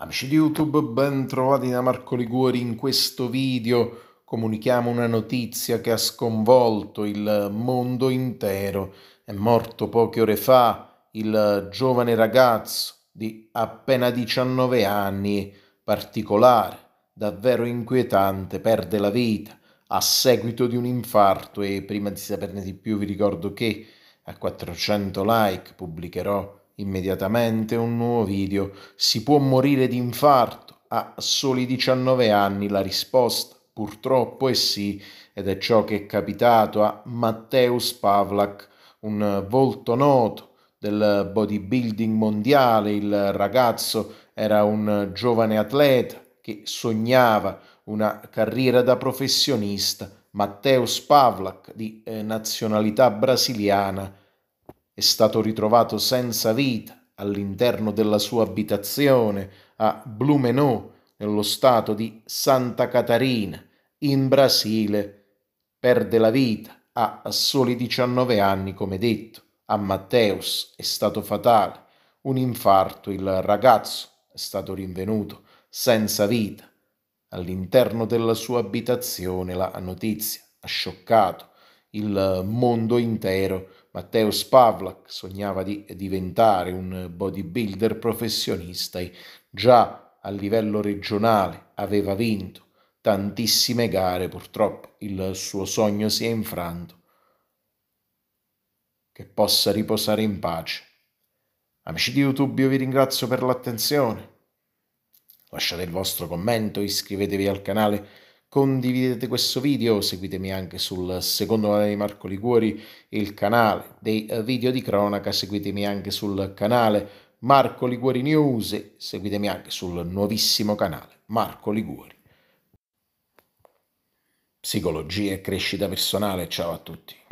Amici di YouTube, ben trovati da Marco Liguori. In questo video comunichiamo una notizia che ha sconvolto il mondo intero. È morto poche ore fa il giovane ragazzo di appena 19 anni, particolare, davvero inquietante, perde la vita a seguito di un infarto e prima di saperne di più vi ricordo che a 400 like pubblicherò Immediatamente un nuovo video. Si può morire di infarto. A soli 19 anni la risposta purtroppo è sì, ed è ciò che è capitato a Matteus Pavlak, un volto noto del bodybuilding mondiale. Il ragazzo era un giovane atleta che sognava una carriera da professionista. Matteus Pavlak, di eh, nazionalità brasiliana, è stato ritrovato senza vita all'interno della sua abitazione a Blumenau, nello stato di Santa Catarina, in Brasile, perde la vita a soli 19 anni, come detto. A Matteus è stato fatale un infarto, il ragazzo è stato rinvenuto senza vita all'interno della sua abitazione. La notizia ha scioccato il mondo intero Matteo Spavlak sognava di diventare un bodybuilder professionista e già a livello regionale aveva vinto tantissime gare, purtroppo il suo sogno si è infranto. Che possa riposare in pace. Amici di YouTube, io vi ringrazio per l'attenzione. Lasciate il vostro commento, iscrivetevi al canale condividete questo video, seguitemi anche sul secondo canale di Marco Liguori, il canale dei eh, video di cronaca, seguitemi anche sul canale Marco Liguori News seguitemi anche sul nuovissimo canale Marco Liguori. Psicologia e crescita personale, ciao a tutti.